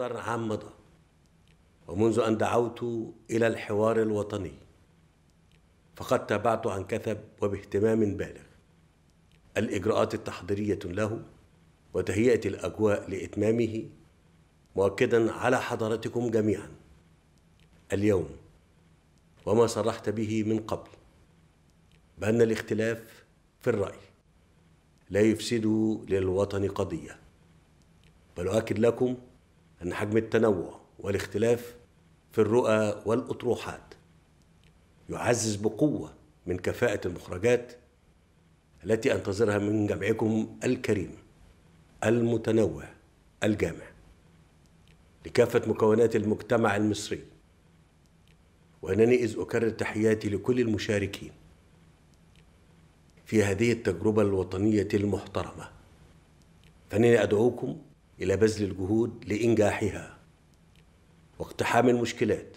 محاضر عام مضى ومنذ أن دعوت إلى الحوار الوطني فقد تابعت عن كثب وباهتمام بالغ الإجراءات التحضيرية له وتهيئة الأجواء لإتمامه مؤكدا على حضرتكم جميعا اليوم وما صرحت به من قبل بأن الاختلاف في الرأي لا يفسد للوطن قضية بل أؤكد لكم أن حجم التنوع والاختلاف في الرؤى والأطروحات يعزز بقوة من كفاءة المخرجات التي أنتظرها من جمعكم الكريم المتنوع الجامع لكافة مكونات المجتمع المصري وأنني إذ أكرر تحياتي لكل المشاركين في هذه التجربة الوطنية المحترمة فإنني أدعوكم إلى بذل الجهود لإنجاحها واقتحام المشكلات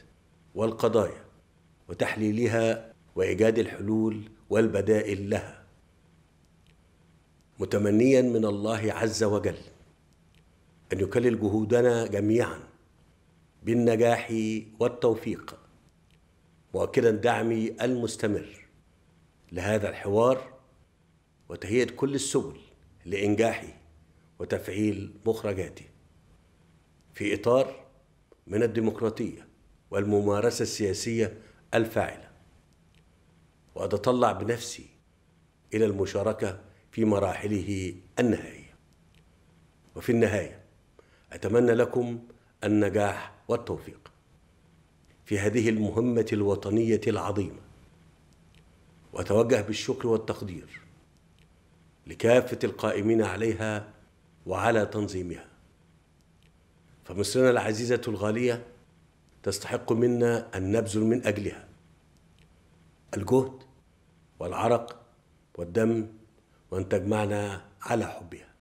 والقضايا وتحليلها وإيجاد الحلول والبدائل لها متمنيا من الله عز وجل أن يكلل جهودنا جميعا بالنجاح والتوفيق مؤكدا دعمي المستمر لهذا الحوار وتهيئة كل السبل لإنجاحه وتفعيل مخرجاته في إطار من الديمقراطية والممارسة السياسية الفاعلة وأتطلع بنفسي إلى المشاركة في مراحله النهائية وفي النهاية أتمنى لكم النجاح والتوفيق في هذه المهمة الوطنية العظيمة وأتوجه بالشكر والتقدير لكافة القائمين عليها وعلى تنظيمها فمصرنا العزيزة الغالية تستحق منا أن نبذل من أجلها الجهد والعرق والدم وأن تجمعنا على حبها